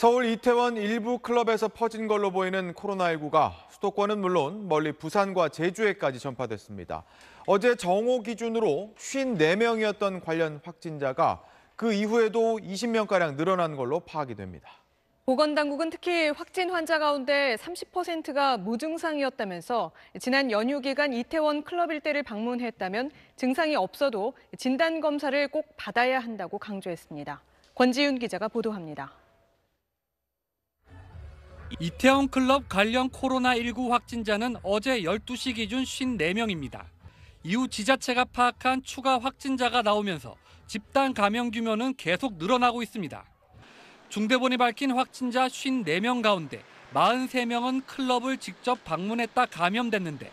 서울 이태원 일부 클럽에서 퍼진 걸로 보이는 코로나19가 수도권은 물론 멀리 부산과 제주에까지 전파됐습니다. 어제 정오 기준으로 54명이었던 관련 확진자가 그 이후에도 20명가량 늘어난 걸로 파악이 됩니다. 보건당국은 특히 확진 환자 가운데 30%가 무증상이었다면서 지난 연휴 기간 이태원 클럽 일대를 방문했다면 증상이 없어도 진단검사를 꼭 받아야 한다고 강조했습니다. 권지윤 기자가 보도합니다. 이태원 클럽 관련 코로나19 확진자는 어제 12시 기준 54명입니다. 이후 지자체가 파악한 추가 확진자가 나오면서 집단 감염 규모는 계속 늘어나고 있습니다. 중대본이 밝힌 확진자 54명 가운데 43명은 클럽을 직접 방문했다 감염됐는데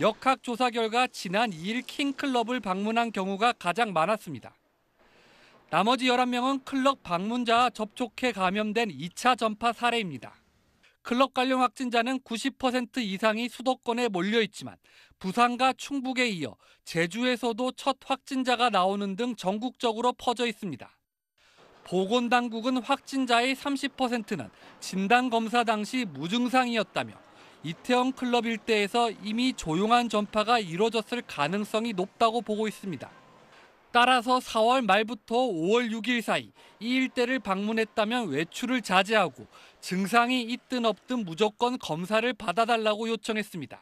역학조사 결과 지난 2일 킹클럽을 방문한 경우가 가장 많았습니다. 나머지 11명은 클럽 방문자와 접촉해 감염된 2차 전파 사례입니다. 클럽 관련 확진자는 90% 이상이 수도권에 몰려 있지만 부산과 충북에 이어 제주에서도 첫 확진자가 나오는 등 전국적으로 퍼져 있습니다. 보건당국은 확진자의 30%는 진단검사 당시 무증상이었다며 이태원 클럽 일대에서 이미 조용한 전파가 이뤄졌을 가능성이 높다고 보고 있습니다. 따라서 4월 말부터 5월 6일 사이 이 일대를 방문했다면 외출을 자제하고 증상이 있든 없든 무조건 검사를 받아달라고 요청했습니다.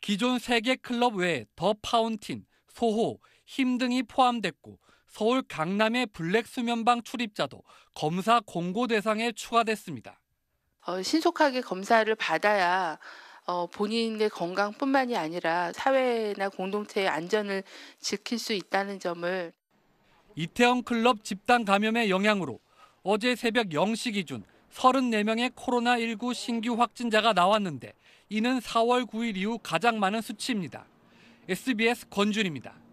기존 3개 클럽 외에 더 파운틴, 소호, 힘 등이 포함됐고 서울 강남의 블랙 수면방 출입자도 검사 공고 대상에 추가됐습니다. 어, 신속하게 검사를 받아야 어, 본인의 건강뿐만이 아니라 사회나 공동체의 안전을 지킬 수 있다는 점을 이태원 클럽 집단 감염의 영향으로 어제 새벽 0시 기준 34명의 코로나19 신규 확진자가 나왔는데 이는 4월 9일 이후 가장 많은 수치입니다. SBS 권준입니다.